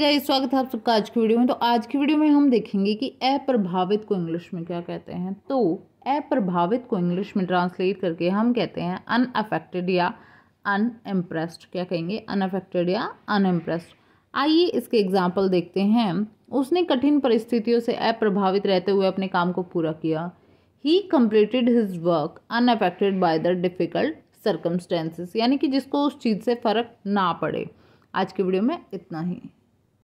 guys स्वागत है आप सबका आज की वीडियो में तो आज की वीडियो में हम देखेंगे कि अप्रभावित को इंग्लिश में क्या कहते हैं तो अप्रभावित को इंग्लिश में ट्रांसलेट करके हम कहते हैं अनअफेक्टेड या अनएम्प्रेस्ड क्या कहेंगे अनअफेक्टेड या अनइम्प्रेस्ड आइए इसके एग्जाम्पल देखते हैं उसने कठिन परिस्थितियों से अप्रभावित रहते हुए अपने काम को पूरा किया ही completed his work unaffected by the difficult circumstances यानी कि जिसको उस चीज़ से फ़र्क ना पड़े आज की वीडियो में इतना ही